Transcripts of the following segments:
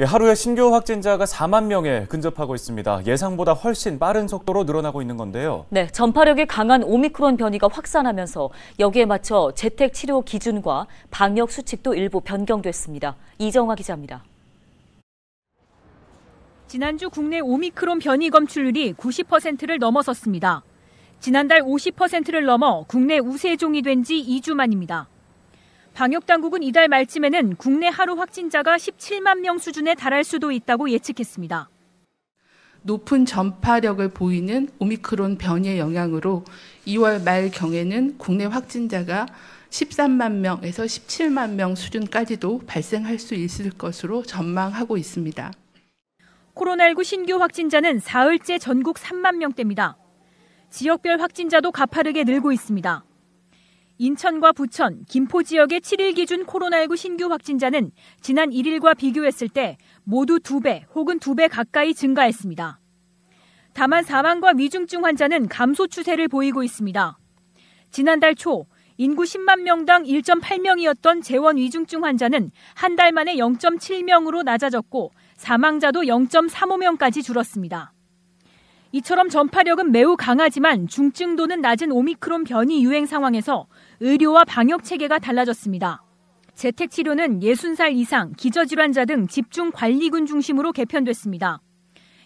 예, 하루에 신규 확진자가 4만 명에 근접하고 있습니다. 예상보다 훨씬 빠른 속도로 늘어나고 있는 건데요. 네, 전파력이 강한 오미크론 변이가 확산하면서 여기에 맞춰 재택 치료 기준과 방역 수칙도 일부 변경됐습니다. 이정화 기자입니다. 지난주 국내 오미크론 변이 검출률이 90%를 넘어섰습니다. 지난달 50%를 넘어 국내 우세종이 된 지 2주 만입니다. 방역당국은 이달 말쯤에는 국내 하루 확진자가 17만 명 수준에 달할 수도 있다고 예측했습니다. 높은 전파력을 보이는 오미크론 변이의 영향으로 2월 말경에는 국내 확진자가 13만 명에서 17만 명 수준까지도 발생할 수 있을 것으로 전망하고 있습니다. 코로나19 신규 확진자는 4흘째 전국 3만 명대입니다. 지역별 확진자도 가파르게 늘고 있습니다. 인천과 부천, 김포 지역의 7일 기준 코로나19 신규 확진자는 지난 1일과 비교했을 때 모두 2배 혹은 2배 가까이 증가했습니다. 다만 사망과 위중증 환자는 감소 추세를 보이고 있습니다. 지난달 초 인구 10만 명당 1.8명이었던 재원 위중증 환자는 한 달 만에 0.7명으로 낮아졌고 사망자도 0.35명까지 줄었습니다. 이처럼 전파력은 매우 강하지만 중증도는 낮은 오미크론 변이 유행 상황에서 의료와 방역 체계가 달라졌습니다. 재택 치료는 60살 이상, 기저질환자 등 집중 관리군 중심으로 개편됐습니다.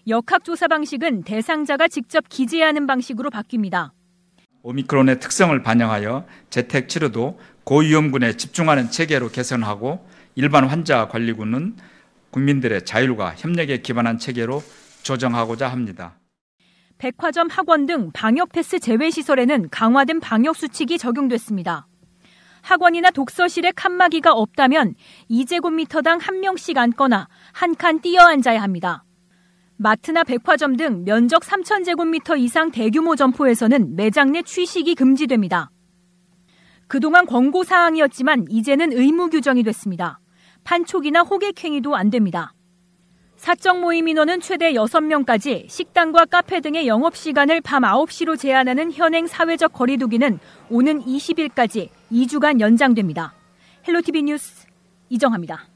역학조사 방식은 대상자가 직접 기재하는 방식으로 바뀝니다. 오미크론의 특성을 반영하여 재택 치료도 고위험군에 집중하는 체계로 개선하고 일반 환자 관리군은 국민들의 자율과 협력에 기반한 체계로 조정하고자 합니다. 백화점, 학원 등 방역 패스 제외 시설에는 강화된 방역 수칙이 적용됐습니다. 학원이나 독서실에 칸막이가 없다면 2제곱미터당 한명씩 앉거나 한칸 뛰어 앉아야 합니다. 마트나 백화점 등 면적 3,000제곱미터 이상 대규모 점포에서는 매장 내 취식이 금지됩니다. 그동안 권고 사항이었지만 이제는 의무 규정이 됐습니다. 판촉이나 호객행위도 안 됩니다. 사적 모임 인원은 최대 6명까지 식당과 카페 등의 영업시간을 밤 9시로 제한하는 현행 사회적 거리두기는 오는 20일까지 2주간 연장됩니다. 헬로티비 뉴스 이정합니다.